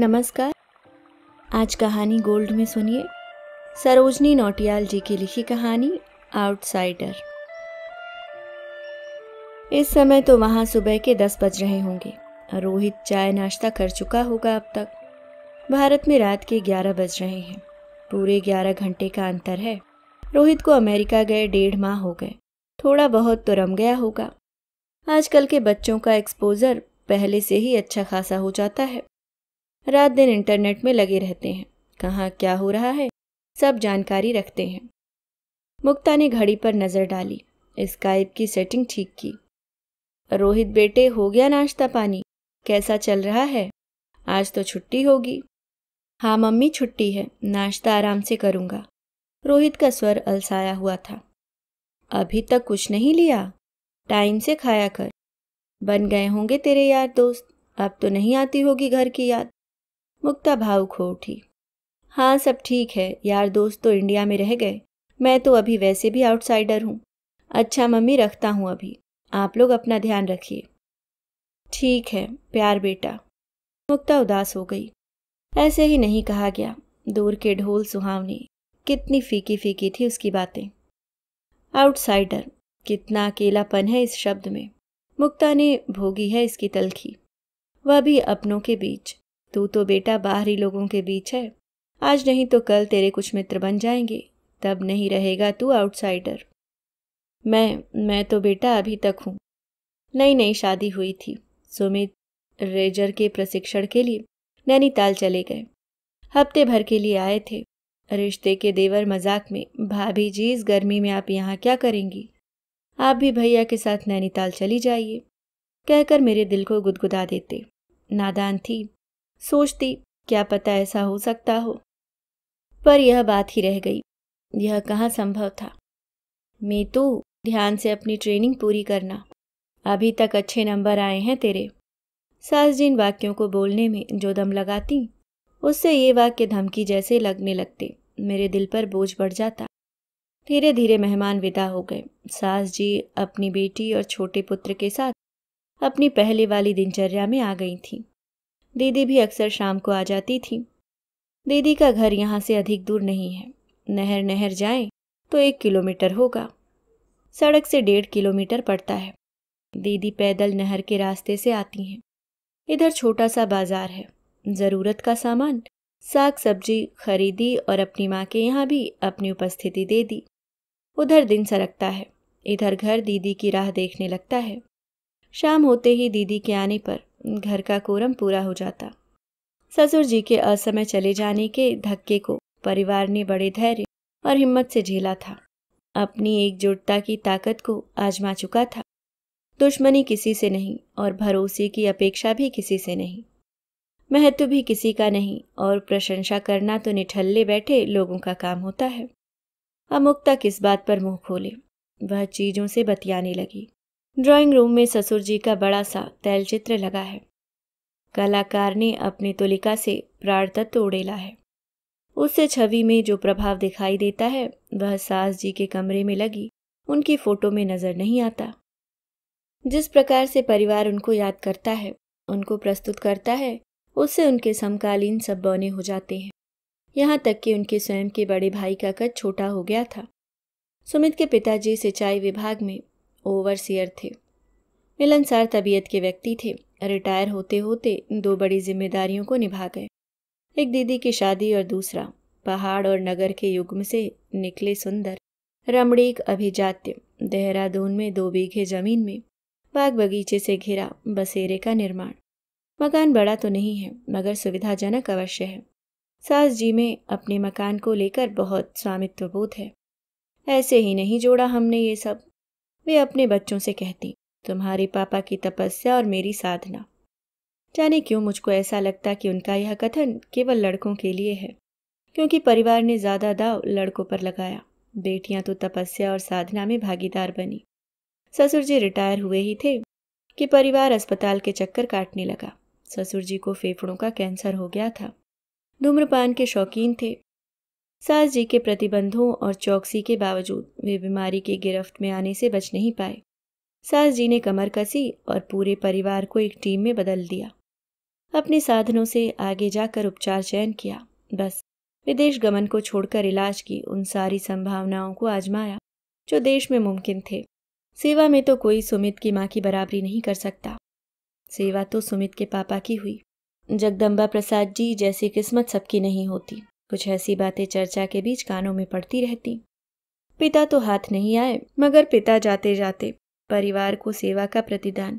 नमस्कार आज कहानी गोल्ड में सुनिए सरोजनी नोटियाल जी की लिखी कहानी आउटसाइडर इस समय तो वहां सुबह के दस बज रहे होंगे रोहित चाय नाश्ता कर चुका होगा अब तक भारत में रात के ग्यारह बज रहे हैं पूरे ग्यारह घंटे का अंतर है रोहित को अमेरिका गए डेढ़ माह हो गए थोड़ा बहुत तो रम गया होगा आजकल के बच्चों का एक्सपोजर पहले से ही अच्छा खासा हो जाता है रात दिन इंटरनेट में लगे रहते हैं कहाँ क्या हो रहा है सब जानकारी रखते हैं मुक्ता ने घड़ी पर नज़र डाली स्काइप की सेटिंग ठीक की रोहित बेटे हो गया नाश्ता पानी कैसा चल रहा है आज तो छुट्टी होगी हाँ मम्मी छुट्टी है नाश्ता आराम से करूँगा रोहित का स्वर अलसाया हुआ था अभी तक कुछ नहीं लिया टाइम से खाया कर बन गए होंगे तेरे यार दोस्त अब तो नहीं आती होगी घर की याद मुक्ता भाव हो उठी हाँ सब ठीक है यार दोस्त तो इंडिया में रह गए मैं तो अभी वैसे भी आउटसाइडर हूँ अच्छा मम्मी रखता हूँ अभी आप लोग अपना ध्यान रखिए ठीक है प्यार बेटा मुक्ता उदास हो गई ऐसे ही नहीं कहा गया दूर के ढोल सुहावनी कितनी फीकी फीकी थी उसकी बातें आउटसाइडर कितना अकेलापन है इस शब्द में मुक्ता ने भोगी है इसकी तलखी वह भी अपनों के बीच तू तो बेटा बाहरी लोगों के बीच है आज नहीं तो कल तेरे कुछ मित्र बन जाएंगे तब नहीं रहेगा तू आउटसाइडर मैं मैं तो बेटा अभी तक हूँ नई नई शादी हुई थी सुमित रेजर के प्रशिक्षण के लिए नैनीताल चले गए हफ्ते भर के लिए आए थे रिश्ते के देवर मजाक में भाभी जी इस गर्मी में आप यहाँ क्या करेंगी आप भी भैया के साथ नैनीताल चली जाइए कहकर मेरे दिल को गुदगुदा देते नादान थी सोचती क्या पता ऐसा हो सकता हो पर यह बात ही रह गई यह कहाँ संभव था मैं तो ध्यान से अपनी ट्रेनिंग पूरी करना अभी तक अच्छे नंबर आए हैं तेरे सास जिन वाक्यों को बोलने में जो दम लगाती उससे ये वाक्य धमकी जैसे लगने लगते मेरे दिल पर बोझ बढ़ जाता धीरे धीरे मेहमान विदा हो गए सास जी अपनी बेटी और छोटे पुत्र के साथ अपनी पहले वाली दिनचर्या में आ गई थी दीदी भी अक्सर शाम को आ जाती थी दीदी का घर यहाँ से अधिक दूर नहीं है नहर नहर जाए तो एक किलोमीटर होगा सड़क से डेढ़ किलोमीटर पड़ता है दीदी पैदल नहर के रास्ते से आती हैं इधर छोटा सा बाज़ार है ज़रूरत का सामान साग सब्जी खरीदी और अपनी माँ के यहाँ भी अपनी उपस्थिति दे दी उधर दिन सरकता है इधर घर दीदी की राह देखने लगता है शाम होते ही दीदी के आने पर घर का कोरम पूरा हो जाता ससुर जी के असमय चले जाने के धक्के को परिवार ने बड़े धैर्य और हिम्मत से झेला था अपनी एकजुटता की ताकत को आजमा चुका था दुश्मनी किसी से नहीं और भरोसे की अपेक्षा भी किसी से नहीं महत्व भी किसी का नहीं और प्रशंसा करना तो निठल्ले बैठे लोगों का काम होता है अमुक्ता किस बात पर मुंह खोले वह चीज़ों से बतियाने लगी ड्राइंग रूम में ससुर जी का बड़ा सा तैल चित्र लगा है कलाकार ने अपनी तुलिका से प्राण तत्व उड़ेला है उससे छवि में जो प्रभाव दिखाई देता है वह सास जी के कमरे में लगी उनकी फोटो में नजर नहीं आता जिस प्रकार से परिवार उनको याद करता है उनको प्रस्तुत करता है उससे उनके समकालीन सब बौने हो जाते हैं यहाँ तक कि उनके स्वयं के बड़े भाई का कद छोटा हो गया था सुमित के पिताजी सिंचाई विभाग में ओवरसियर थे मिलनसार तबीयत के व्यक्ति थे रिटायर होते होते दो बड़ी जिम्मेदारियों को निभा गए एक दीदी की शादी और दूसरा पहाड़ और नगर के युग्म से निकले सुंदर रमणीक अभिजात्य देहरादून में दो बीघे जमीन में बाग बगीचे से घिरा बसेरे का निर्माण मकान बड़ा तो नहीं है मगर सुविधाजनक अवश्य है सास जी में अपने मकान को लेकर बहुत स्वामित्व बोध है ऐसे ही नहीं जोड़ा हमने ये सब वे अपने बच्चों से कहती तुम्हारे पापा की तपस्या और मेरी साधना जाने क्यों मुझको ऐसा लगता कि उनका यह कथन केवल लड़कों के लिए है क्योंकि परिवार ने ज़्यादा दाव लड़कों पर लगाया बेटियां तो तपस्या और साधना में भागीदार बनी ससुर जी रिटायर हुए ही थे कि परिवार अस्पताल के चक्कर काटने लगा ससुर जी को फेफड़ों का कैंसर हो गया था धूम्रपान के शौकीन थे सास जी के प्रतिबंधों और चौकसी के बावजूद वे बीमारी के गिरफ्त में आने से बच नहीं पाए सास जी ने कमर कसी और पूरे परिवार को एक टीम में बदल दिया अपने साधनों से आगे जाकर उपचार चयन किया बस विदेश गमन को छोड़कर इलाज की उन सारी संभावनाओं को आजमाया जो देश में मुमकिन थे सेवा में तो कोई सुमित की माँ की बराबरी नहीं कर सकता सेवा तो सुमित के पापा की हुई जगदम्बा प्रसाद जी जैसी किस्मत सबकी नहीं होती कुछ ऐसी बातें चर्चा के बीच कानों में पड़ती रहती पिता तो हाथ नहीं आए मगर पिता जाते जाते परिवार को सेवा का प्रतिदान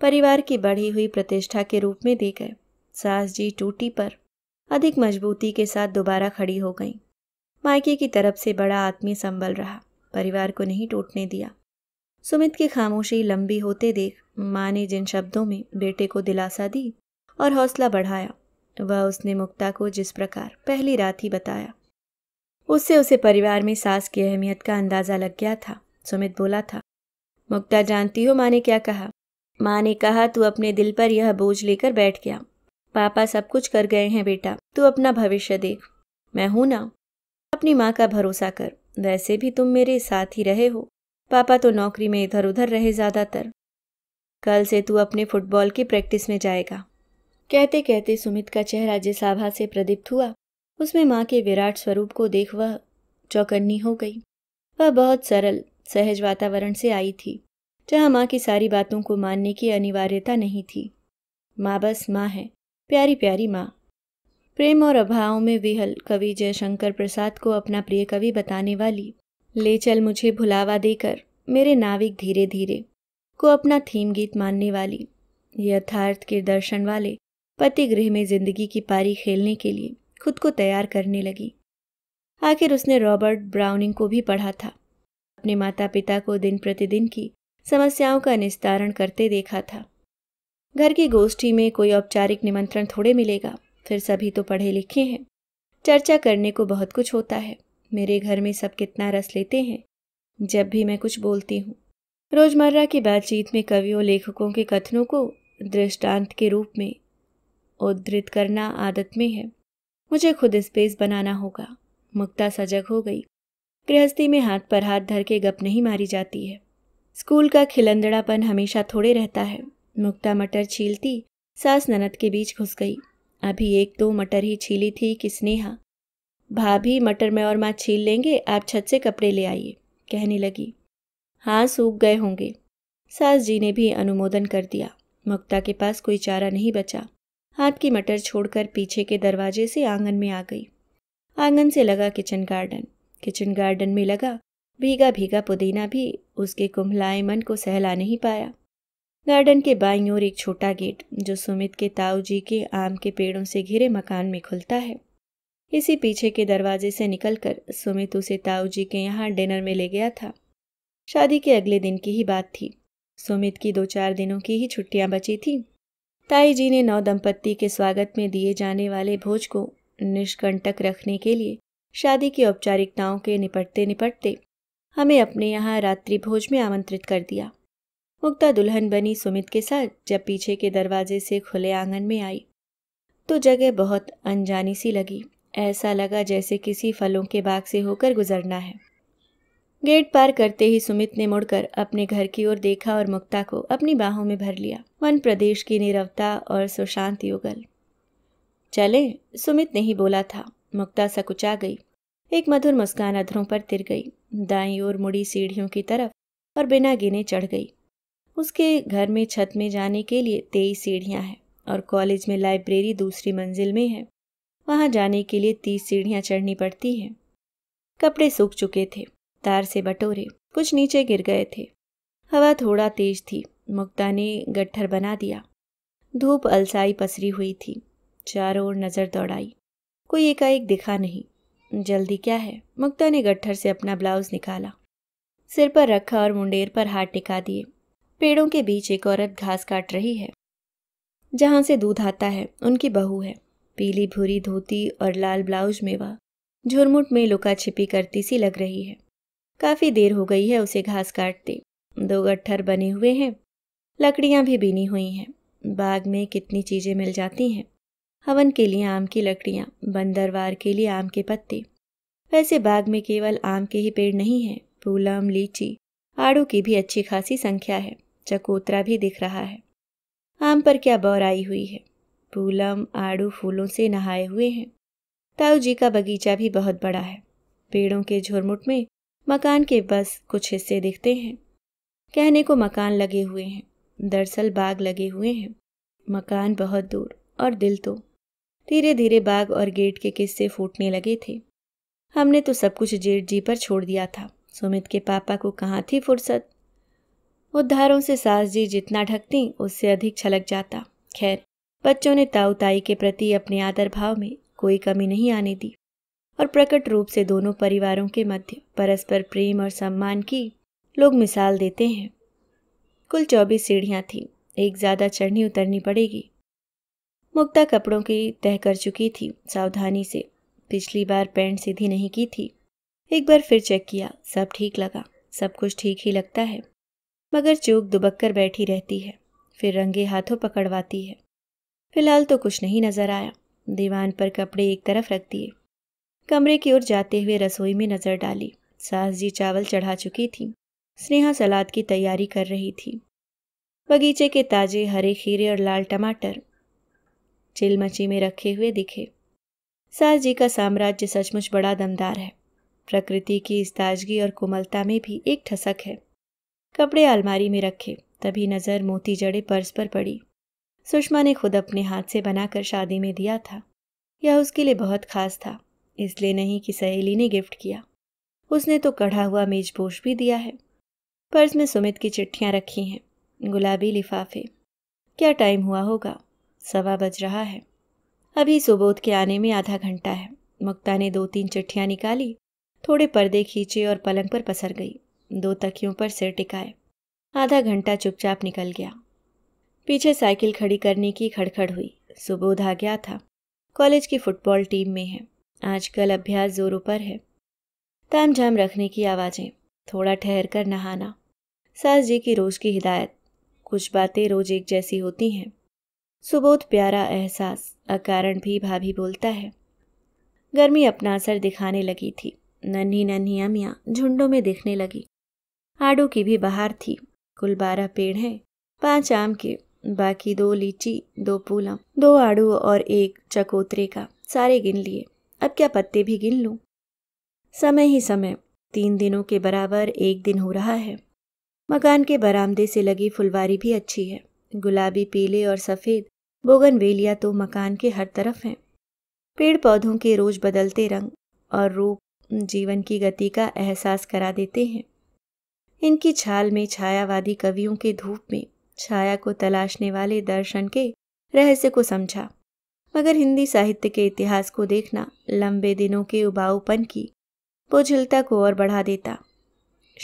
परिवार की बढ़ी हुई प्रतिष्ठा के रूप में दे गए सास जी टूटी पर अधिक मजबूती के साथ दोबारा खड़ी हो गईं। मायके की तरफ से बड़ा आदमी संभल रहा परिवार को नहीं टूटने दिया सुमित की खामोशी लंबी होते देख माँ ने जिन शब्दों में बेटे को दिलासा दी और हौसला बढ़ाया वह उसने मुक्ता को जिस प्रकार पहली रात ही बताया उससे उसे परिवार में सास की अहमियत का अंदाज़ा लग गया था सुमित बोला था मुक्ता जानती हो माँ ने क्या कहा माँ ने कहा तू अपने दिल पर यह बोझ लेकर बैठ गया पापा सब कुछ कर गए हैं बेटा तू अपना भविष्य देख मैं हूं ना अपनी माँ का भरोसा कर वैसे भी तुम मेरे साथ ही रहे हो पापा तो नौकरी में इधर उधर रहे ज़्यादातर कल से तू अपने फुटबॉल की प्रैक्टिस में जाएगा कहते कहते सुमित का चेहरा जिस आभा से प्रदीप्त हुआ उसमें माँ के विराट स्वरूप को देख वह चौकन्नी हो गई वह बहुत सरल सहज वातावरण से आई थी जहाँ माँ की सारी बातों को मानने की अनिवार्यता नहीं थी माँ बस माँ है प्यारी प्यारी माँ प्रेम और अभाव में विहल कवि जयशंकर प्रसाद को अपना प्रिय कवि बताने वाली ले चल मुझे भुलावा देकर मेरे नाविक धीरे धीरे को अपना थीम गीत मानने वाली यथार्थ के दर्शन वाले पति गृह में जिंदगी की पारी खेलने के लिए खुद को तैयार करने लगी आखिर उसने रॉबर्ट ब्राउनिंग को भी पढ़ा था अपने माता पिता को दिन प्रतिदिन की समस्याओं का निस्तारण करते देखा था घर की गोष्ठी में कोई औपचारिक निमंत्रण थोड़े मिलेगा फिर सभी तो पढ़े लिखे हैं चर्चा करने को बहुत कुछ होता है मेरे घर में सब कितना रस लेते हैं जब भी मैं कुछ बोलती हूँ रोजमर्रा की बातचीत में कवियों लेखकों के कथनों को दृष्टांत के रूप में उद्धृत करना आदत में है मुझे खुद स्पेस बनाना होगा मुक्ता सजग हो गई गृहस्थी में हाथ पर हाथ धर के गप नहीं मारी जाती है स्कूल का खिलंदड़ापन हमेशा थोड़े रहता है मुक्ता मटर छीलती सास ननद के बीच घुस गई अभी एक दो मटर ही छीली थी कि स्नेहा भाभी मटर में और माँ छील लेंगे आप छत से कपड़े ले आइए कहने लगी हाँ सूख गए होंगे सास जी ने भी अनुमोदन कर दिया मुक्ता के पास कोई चारा नहीं बचा हाथ की मटर छोड़कर पीछे के दरवाजे से आंगन में आ गई आंगन से लगा किचन गार्डन किचन गार्डन में लगा भीगा भीगा पुदीना भी उसके कुम्हलाए मन को सहला नहीं पाया गार्डन के बाईं ओर एक छोटा गेट जो सुमित के ताऊ जी के आम के पेड़ों से घिरे मकान में खुलता है इसी पीछे के दरवाजे से निकलकर सुमित उसे ताऊ जी के यहाँ डिनर में ले गया था शादी के अगले दिन की ही बात थी सुमित की दो चार दिनों की ही छुट्टियां बची थीं ताई जी ने नौ दंपत्ति के स्वागत में दिए जाने वाले भोज को निष्कंटक रखने के लिए शादी की औपचारिकताओं के निपटते निपटते हमें अपने यहाँ रात्रि भोज में आमंत्रित कर दिया मुक्ता दुल्हन बनी सुमित के साथ जब पीछे के दरवाजे से खुले आंगन में आई तो जगह बहुत अनजानी सी लगी ऐसा लगा जैसे किसी फलों के बाग से होकर गुजरना है गेट पार करते ही सुमित ने मुड़कर अपने घर की ओर देखा और मुक्ता को अपनी बाहों में भर लिया वन प्रदेश की निरवता और सुशांत युगल चले सुमित ने ही बोला था मुक्ता सकुचा गई एक मधुर मुस्कान अधरों पर तिर गई दाई ओर मुड़ी सीढ़ियों की तरफ और बिना गिने चढ़ गई उसके घर में छत में जाने के लिए तेईस सीढ़ियां हैं और कॉलेज में लाइब्रेरी दूसरी मंजिल में है वहां जाने के लिए तीस सीढ़ियाँ चढ़नी पड़ती हैं कपड़े सूख चुके थे तार से बटोरे कुछ नीचे गिर गए थे हवा थोड़ा तेज थी मुक्ता ने गट्ठर बना दिया धूप अलसाई पसरी हुई थी चारों ओर नज़र दौड़ाई कोई एकाएक दिखा नहीं जल्दी क्या है मुक्ता ने गट्ठर से अपना ब्लाउज निकाला सिर पर रखा और मुंडेर पर हाथ टिका दिए पेड़ों के बीच एक औरत घास काट रही है जहां से दूध आता है उनकी बहू है पीली भूरी धोती और लाल ब्लाउज में वह झुरमुट में लुका छिपी करती सी लग रही है काफ़ी देर हो गई है उसे घास काटते दो गट्ठर बने हुए हैं लकड़ियाँ भी बीनी हुई हैं बाग में कितनी चीज़ें मिल जाती हैं हवन के लिए आम की लकड़ियाँ बंदरवार के लिए आम के पत्ते वैसे बाग में केवल आम के ही पेड़ नहीं हैं पूलम लीची आड़ू की भी अच्छी खासी संख्या है चकोतरा भी दिख रहा है आम पर क्या बौर आई हुई है पूलम आड़ू फूलों से नहाए हुए हैं ताऊ जी का बगीचा भी बहुत बड़ा है पेड़ों के झुरमुट में मकान के बस कुछ हिस्से दिखते हैं कहने को मकान लगे हुए हैं दरअसल बाग लगे हुए हैं मकान बहुत दूर और दिल तो धीरे धीरे बाग और गेट के किस्से फूटने लगे थे हमने तो सब कुछ जेठ जी पर छोड़ दिया था सुमित के पापा को कहाँ थी फुर्सत उद्धारों से सास जी जितना ढकती उससे अधिक छलक जाता खैर बच्चों ने ताऊ ताई के प्रति अपने आदर भाव में कोई कमी नहीं आने दी और प्रकट रूप से दोनों परिवारों के मध्य परस्पर प्रेम और सम्मान की लोग मिसाल देते हैं कुल चौबीस सीढ़ियाँ थीं एक ज़्यादा चढ़नी उतरनी पड़ेगी मुक्ता कपड़ों की तह कर चुकी थी सावधानी से पिछली बार पैंट सीधी नहीं की थी एक बार फिर चेक किया सब ठीक लगा सब कुछ ठीक ही लगता है मगर चूक दुबक कर बैठी रहती है फिर रंगे हाथों पकड़वाती है फिलहाल तो कुछ नहीं नज़र आया दीवान पर कपड़े एक तरफ रख दिए कमरे की ओर जाते हुए रसोई में नज़र डाली सास जी चावल चढ़ा चुकी थी स्नेहा सलाद की तैयारी कर रही थी बगीचे के ताजे हरे खीरे और लाल टमाटर चिलमची में रखे हुए दिखे सास जी का साम्राज्य सचमुच बड़ा दमदार है प्रकृति की इस ताजगी और कोमलता में भी एक ठसक है कपड़े अलमारी में रखे तभी नज़र मोती जड़े पर्स पर पड़ी सुषमा ने खुद अपने हाथ से बनाकर शादी में दिया था यह उसके लिए बहुत खास था इसलिए नहीं कि सहेली ने गिफ्ट किया उसने तो कढ़ा हुआ मेजपोश भी दिया है पर्स में सुमित की चिट्ठियाँ रखी हैं गुलाबी लिफाफे क्या टाइम हुआ होगा सवा बज रहा है अभी सुबोध के आने में आधा घंटा है मुक्ता ने दो तीन चिट्ठियाँ निकाली थोड़े पर्दे खींचे और पलंग पर पसर गई दो तकियों पर सिर टिकाए आधा घंटा चुपचाप निकल गया पीछे साइकिल खड़ी करने की खड़खड़ हुई सुबोध आ गया था कॉलेज की फुटबॉल टीम में है आजकल अभ्यास जोरों पर है ताम झाम रखने की आवाज़ें थोड़ा ठहर कर नहाना सास जी की रोज़ की हिदायत कुछ बातें रोज़ एक जैसी होती हैं सुबोध प्यारा एहसास अकारण भी भाभी बोलता है गर्मी अपना असर दिखाने लगी थी नन्ही नन्ही अमियाँ झुंडों में दिखने लगी आड़ू की भी बाहर थी कुल बारह पेड़ हैं पांच आम के बाकी दो लीची दो पूलम दो आड़ू और एक चकोत्रे का सारे गिन लिए अब क्या पत्ते भी गिन लूँ समय ही समय तीन दिनों के बराबर एक दिन हो रहा है मकान के बरामदे से लगी फुलवारी भी अच्छी है गुलाबी पीले और सफ़ेद बोगन वेलिया तो मकान के हर तरफ हैं पेड़ पौधों के रोज बदलते रंग और रूप जीवन की गति का एहसास करा देते हैं इनकी छाल में छायावादी कवियों के धूप में छाया को तलाशने वाले दर्शन के रहस्य को समझा मगर हिंदी साहित्य के इतिहास को देखना लंबे दिनों के उबाऊपन की बोझिलता को और बढ़ा देता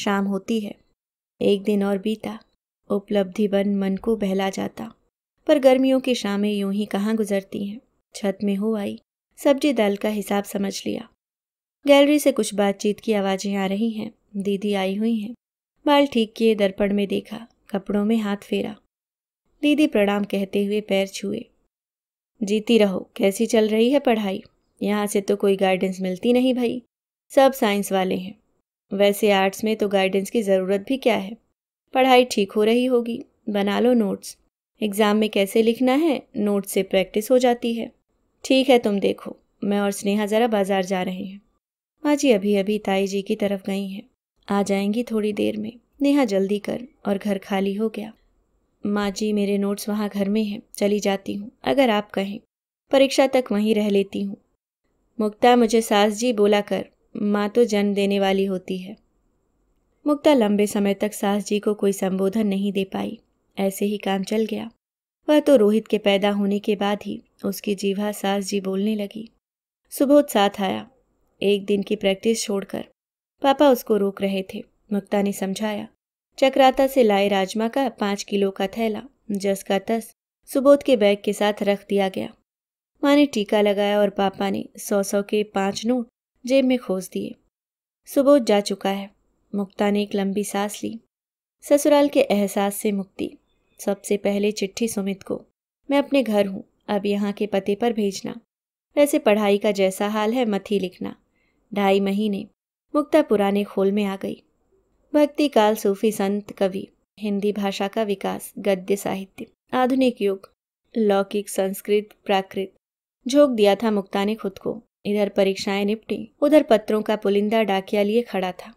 शाम होती है एक दिन और बीता उपलब्धि बन मन को बहला जाता पर गर्मियों की शामें यूं ही कहाँ गुजरती हैं छत में हो आई सब्जी दल का हिसाब समझ लिया गैलरी से कुछ बातचीत की आवाज़ें आ रही हैं दीदी आई हुई हैं बाल ठीक किए दर्पण में देखा कपड़ों में हाथ फेरा दीदी प्रणाम कहते हुए पैर छुए जीती रहो कैसी चल रही है पढ़ाई यहाँ से तो कोई गाइडेंस मिलती नहीं भाई सब साइंस वाले हैं वैसे आर्ट्स में तो गाइडेंस की ज़रूरत भी क्या है पढ़ाई ठीक हो रही होगी बना लो नोट्स एग्ज़ाम में कैसे लिखना है नोट्स से प्रैक्टिस हो जाती है ठीक है तुम देखो मैं और स्नेहा ज़रा बाज़ार जा रहे हैं माँ जी अभी अभी ताई जी की तरफ गई हैं आ जाएंगी थोड़ी देर में नेहा जल्दी कर और घर खाली हो गया माँ जी मेरे नोट्स वहाँ घर में हैं चली जाती हूँ अगर आप कहें परीक्षा तक वहीं रह लेती हूँ मुक्ता मुझे सास जी बोला कर माँ तो जन्म देने वाली होती है मुक्ता लंबे समय तक सास जी को कोई संबोधन नहीं दे पाई ऐसे ही काम चल गया वह तो रोहित के पैदा होने के बाद ही उसकी जीवा सास जी बोलने लगी सुबोध साथ आया एक दिन की प्रैक्टिस छोड़कर पापा उसको रोक रहे थे मुक्ता ने समझाया चक्राता से लाए राजमा का पांच किलो का थैला जस का तस सुबोध के बैग के साथ रख दिया गया माँ ने टीका लगाया और पापा ने सौ सौ के पांच नोट जेब में खोज दिए सुबोध जा चुका है मुक्ता ने एक लंबी सांस ली ससुराल के एहसास से मुक्ति सबसे पहले चिट्ठी सुमित को मैं अपने घर हूँ अब यहाँ के पते पर भेजना वैसे पढ़ाई का जैसा हाल है मत ही लिखना ढाई महीने मुक्ता पुराने खोल में आ गई भक्ति काल सूफी संत कवि हिंदी भाषा का विकास गद्य साहित्य आधुनिक युग लौकिक संस्कृत प्राकृत झोंक दिया था मुक्ता ने खुद को इधर परीक्षाएं निपटी उधर पत्रों का पुलिंदा डाकिया लिए खड़ा था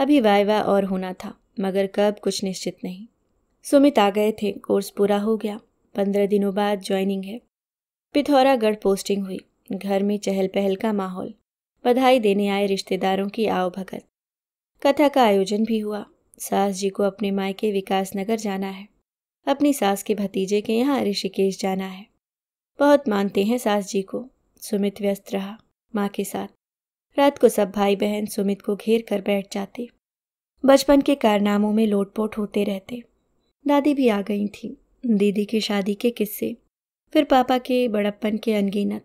अभी वायवा और होना था मगर कब कुछ निश्चित नहीं सुमित आ गए थे कोर्स पूरा हो गया पंद्रह दिनों बाद ज्वाइनिंग है पिथौरागढ़ पोस्टिंग हुई घर में चहल पहल का माहौल बधाई देने आए रिश्तेदारों की आओ भगत कथा का आयोजन भी हुआ सास जी को अपने मायके विकासनगर जाना है अपनी सास के भतीजे के यहाँ ऋषिकेश जाना है बहुत मानते हैं सास जी को सुमित व्यस्त रहा माँ के साथ रात को सब भाई बहन सुमित को घेर कर बैठ जाते बचपन के कारनामों में लोटपोट होते रहते दादी भी आ गई थी दीदी की शादी के किस्से फिर पापा के बड़प्पन के अनगिनत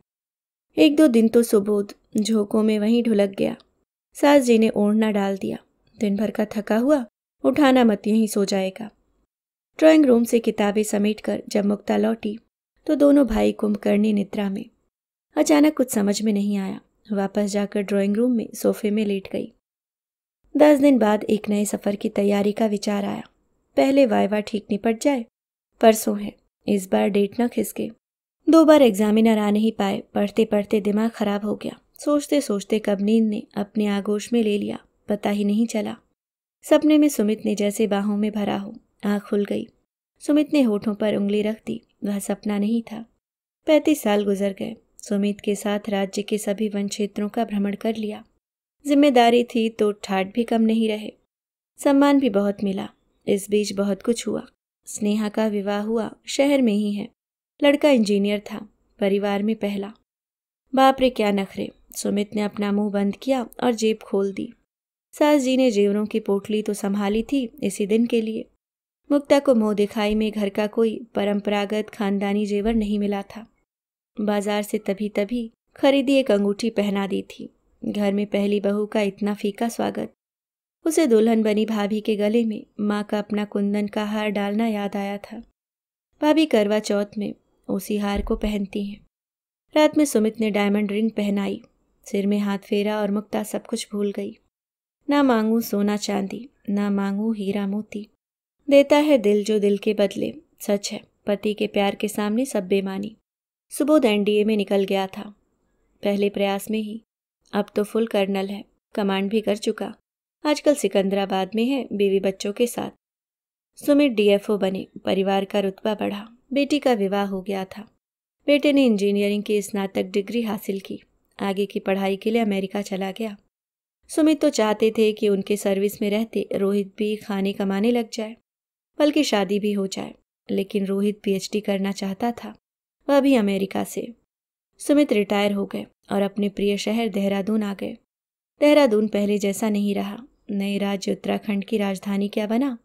एक दो दिन तो सुबोध झोंकों में वहीं ढुलक गया सास जी ने ओढ़ना डाल दिया दिन भर का थका हुआ उठाना मत यहीं सो जाएगा ड्राइंग रूम से किताबें समेट कर जब मुक्ता लौटी तो दोनों भाई कुंभकर्णी निद्रा में अचानक कुछ समझ में नहीं आया वापस जाकर ड्राइंग रूम में सोफे में लेट गई दस दिन बाद एक नए सफ़र की तैयारी का विचार आया पहले वायवा ठीक निपट जाए परसों है इस बार डेट न खिसके दो बार एग्जामिनर आ नहीं पाए पढ़ते पढ़ते दिमाग खराब हो गया सोचते सोचते कबनीन ने अपने आगोश में ले लिया पता ही नहीं चला सपने में सुमित ने जैसे बाहों में भरा हो आँख खुल गई सुमित ने होठों पर उंगली रख दी वह सपना नहीं था पैंतीस साल गुजर गए सुमित के साथ राज्य के सभी वन क्षेत्रों का भ्रमण कर लिया जिम्मेदारी थी तो ठाट भी कम नहीं रहे सम्मान भी बहुत मिला इस बीच बहुत कुछ हुआ स्नेहा का विवाह हुआ शहर में ही है लड़का इंजीनियर था परिवार में पहला बाप रे क्या नखरे सुमित ने अपना मुंह बंद किया और जेब खोल दी सास जी ने जेवरों की पोटली तो संभाली थी इसी दिन के लिए मुक्ता को मोह दिखाई में घर का कोई परंपरागत खानदानी जेवर नहीं मिला था बाजार से तभी तभी खरीदी एक अंगूठी पहना दी थी घर में पहली बहू का इतना फीका स्वागत उसे दुल्हन बनी भाभी के गले में माँ का अपना कुंदन का हार डालना याद आया था भाभी करवा चौथ में उसी हार को पहनती हैं रात में सुमित ने डायमंड रिंग पहनाई सिर में हाथ फेरा और मुक्ता सब कुछ भूल गई ना मांगू सोना चांदी ना मांगू हीरा मोती देता है दिल जो दिल के बदले सच है पति के प्यार के सामने सब बेमानी सुबोध एनडीए में निकल गया था पहले प्रयास में ही अब तो फुल कर्नल है कमांड भी कर चुका आजकल सिकंदराबाद में है बीवी बच्चों के साथ सुमित डीएफओ बने परिवार का रुतबा बढ़ा बेटी का विवाह हो गया था बेटे ने इंजीनियरिंग की स्नातक डिग्री हासिल की आगे की पढ़ाई के लिए अमेरिका चला गया सुमित तो चाहते थे कि उनके सर्विस में रहते रोहित भी खाने कमाने लग जाए बल्कि शादी भी हो जाए लेकिन रोहित पीएचडी करना चाहता था वह भी अमेरिका से सुमित रिटायर हो गए और अपने प्रिय शहर देहरादून आ गए देहरादून पहले जैसा नहीं रहा नए राज्य उत्तराखंड की राजधानी क्या बना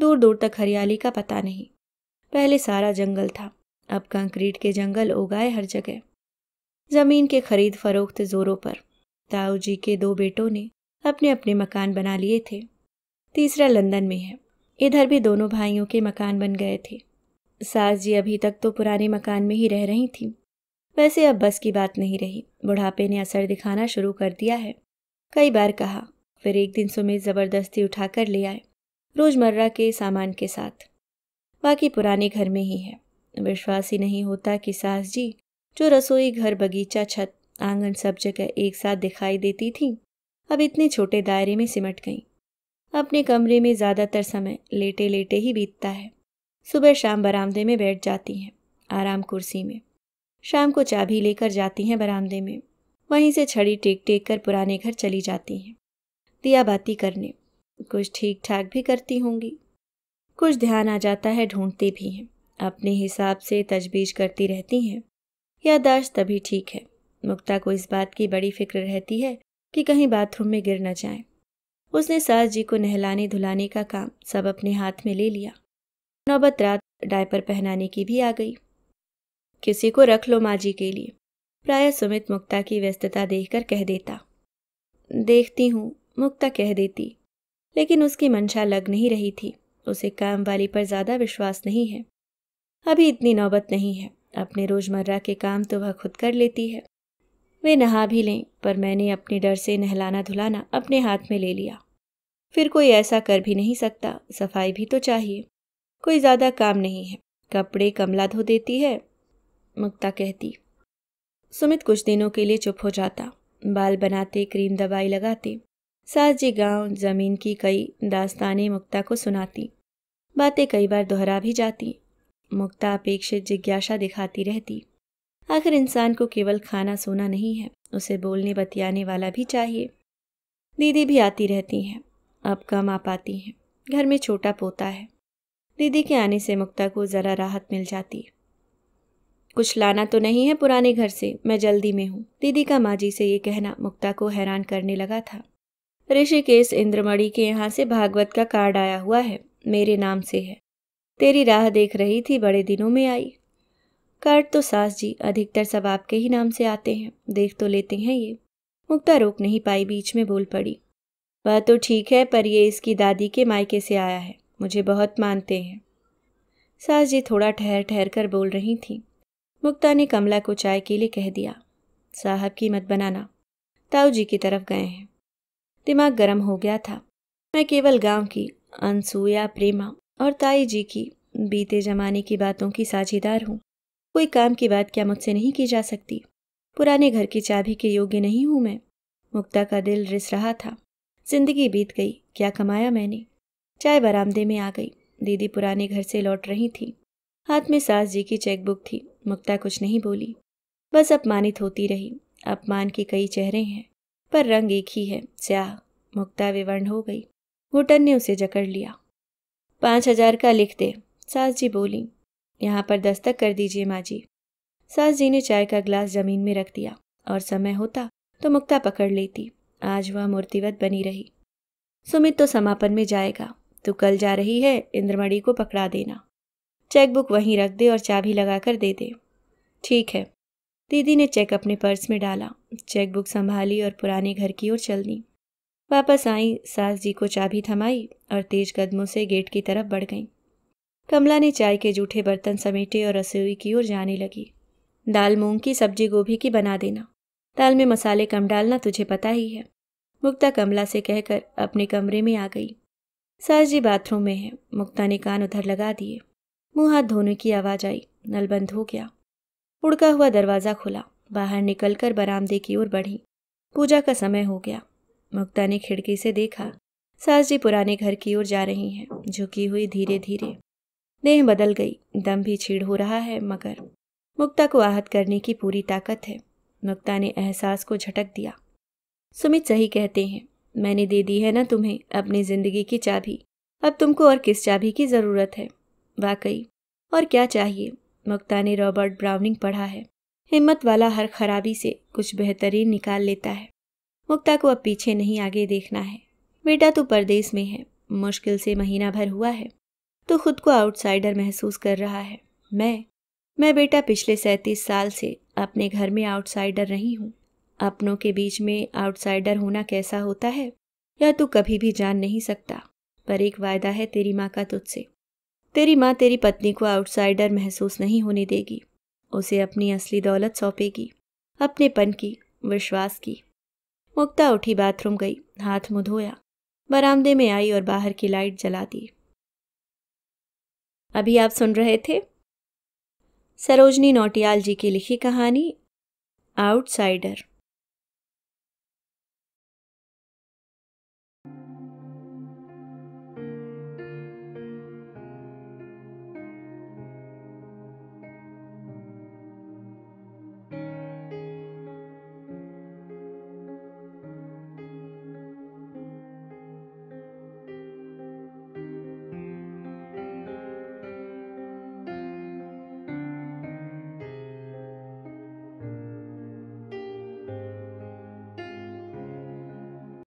दूर दूर तक हरियाली का पता नहीं पहले सारा जंगल था अब कंक्रीट के जंगल उगाए हर जगह ज़मीन के खरीद फरोख्त ज़ोरों पर ताऊ जी के दो बेटों ने अपने अपने मकान बना लिए थे तीसरा लंदन में है इधर भी दोनों भाइयों के मकान बन गए थे सास जी अभी तक तो पुराने मकान में ही रह रही थी वैसे अब बस की बात नहीं रही बुढ़ापे ने असर दिखाना शुरू कर दिया है कई बार कहा फिर एक दिन सुमित ज़बरदस्ती उठाकर ले आए रोज़मर्रा के सामान के साथ बाकी पुराने घर में ही है विश्वास ही नहीं होता कि सास जी जो रसोई घर बगीचा छत आंगन सब जगह एक साथ दिखाई देती थी अब इतने छोटे दायरे में सिमट गई अपने कमरे में ज़्यादातर समय लेटे लेटे ही बीतता है सुबह शाम बरामदे में बैठ जाती हैं आराम कुर्सी में शाम को चाबी लेकर जाती हैं बरामदे में वहीं से छड़ी टेक टेक कर पुराने घर चली जाती हैं दिया बाती करने कुछ ठीक ठाक भी करती होंगी कुछ ध्यान आ जाता है ढूंढते भी हैं अपने हिसाब से तजबीज करती रहती हैं यादाश्त तभी ठीक है मुक्ता को इस बात की बड़ी फिक्र रहती है कि कहीं बाथरूम में गिर न जाए उसने सास जी को नहलाने धुलाने का काम सब अपने हाथ में ले लिया नौबत रात डायपर पहनाने की भी आ गई किसी को रख लो माँ जी के लिए प्राय सुमित मुक्ता की व्यस्तता देखकर कह देता देखती हूँ मुक्ता कह देती लेकिन उसकी मंशा लग नहीं रही थी उसे काम वाली पर ज़्यादा विश्वास नहीं है अभी इतनी नौबत नहीं है अपने रोज़मर्रा के काम तो वह खुद कर लेती है वे नहा भी लें पर मैंने अपने डर से नहलाना धुलाना अपने हाथ में ले लिया फिर कोई ऐसा कर भी नहीं सकता सफाई भी तो चाहिए कोई ज़्यादा काम नहीं है कपड़े कमला धो देती है मुक्ता कहती सुमित कुछ दिनों के लिए चुप हो जाता बाल बनाते क्रीम दवाई लगाते सास जी गाँव जमीन की कई दास्तानें मुक्ता को सुनाती बातें कई बार दोहरा भी जाती मुक्ता अपेक्षित जिज्ञासा दिखाती रहती आखिर इंसान को केवल खाना सोना नहीं है उसे बोलने बतियाने वाला भी चाहिए दीदी भी आती रहती हैं अब कम आ पाती हैं घर में छोटा पोता है दीदी के आने से मुक्ता को ज़रा राहत मिल जाती है कुछ लाना तो नहीं है पुराने घर से मैं जल्दी में हूँ दीदी का माँ जी से ये कहना मुक्ता को हैरान करने लगा था ऋषिकेश इंद्रमणि के यहाँ से भागवत का कार्ड आया हुआ है मेरे नाम से है तेरी राह देख रही थी बड़े दिनों में आई कार्ड तो सास जी अधिकतर सब आपके ही नाम से आते हैं देख तो लेते हैं ये मुक्ता रोक नहीं पाई बीच में बोल पड़ी वह तो ठीक है पर ये इसकी दादी के मायके से आया है मुझे बहुत मानते हैं सास जी थोड़ा ठहर ठहर कर बोल रही थी मुक्ता ने कमला को चाय के लिए कह दिया साहब की मत बनाना ताऊ जी की तरफ गए हैं दिमाग गर्म हो गया था मैं केवल गांव की अनसुया प्रेमा और ताई जी की बीते जमाने की बातों की साझेदार हूँ कोई काम की बात क्या मुझसे नहीं की जा सकती पुराने घर की चाबी के योग्य नहीं हूँ मैं मुक्ता का दिल रिस रहा था जिंदगी बीत गई क्या कमाया मैंने चाय बरामदे में आ गई दीदी पुराने घर से लौट रही थी हाथ में सास जी की चेकबुक थी मुक्ता कुछ नहीं बोली बस अपमानित होती रही अपमान के कई चेहरे हैं पर रंग एक ही है स्याह मुक्ता विवर्ण हो गई घुटन ने उसे जकड़ लिया पाँच हजार का लिख दे सास जी बोली यहाँ पर दस्तक कर दीजिए माँ जी सास जी ने चाय का ग्लास जमीन में रख दिया और समय होता तो मुक्ता पकड़ लेती आज वह मूर्तिवत बनी रही सुमित तो समापन में जाएगा तू कल जा रही है इंद्रमणि को पकड़ा देना चेकबुक वहीं रख दे और चाबी लगा कर दे दे ठीक है दीदी ने चेक अपने पर्स में डाला चेकबुक संभाली और पुराने घर की ओर चल दी वापस आई सास जी को चाबी थमाई और तेज कदमों से गेट की तरफ बढ़ गई कमला ने चाय के जूठे बर्तन समेटे और रसोई की ओर जाने लगी दाल मूंग की सब्जी गोभी की बना देना दाल में मसाले कम डालना तुझे पता ही है मुक्ता कमला से कहकर अपने कमरे में आ गई सास जी बाथरूम में है मुक्ता ने कान उधर लगा दिए मुंह हाथ धोने की आवाज़ आई नल बंद हो गया उड़का हुआ दरवाज़ा खुला बाहर निकलकर बरामदे की ओर बढ़ी पूजा का समय हो गया मुक्ता ने खिड़की से देखा सास जी पुराने घर की ओर जा रही हैं झुकी हुई धीरे धीरे देह बदल गई दम भी छीड़ हो रहा है मगर मुक्ता को आहत करने की पूरी ताकत है मुक्ता ने एहसास को झटक दिया सुमित सही कहते हैं मैंने दे दी है ना तुम्हें अपनी ज़िंदगी की चाबी अब तुमको और किस चाबी की ज़रूरत है वाकई और क्या चाहिए मुक्ता ने रॉबर्ट ब्राउनिंग पढ़ा है हिम्मत वाला हर खराबी से कुछ बेहतरीन निकाल लेता है मुक्ता को अब पीछे नहीं आगे देखना है बेटा तो परदेश में है मुश्किल से महीना भर हुआ है तो खुद को आउटसाइडर महसूस कर रहा है मैं मैं बेटा पिछले सैंतीस साल से अपने घर में आउटसाइडर रही हूँ अपनों के बीच में आउटसाइडर होना कैसा होता है या तू कभी भी जान नहीं सकता पर एक वायदा है तेरी माँ का तुझसे तेरी माँ तेरी पत्नी को आउटसाइडर महसूस नहीं होने देगी उसे अपनी असली दौलत सौंपेगी अपने पन की विश्वास की मुक्ता उठी बाथरूम गई हाथ मुँह धोया बरामदे में आई और बाहर की लाइट जला दी अभी आप सुन रहे थे सरोजनी नोटियाल जी की लिखी कहानी आउटसाइडर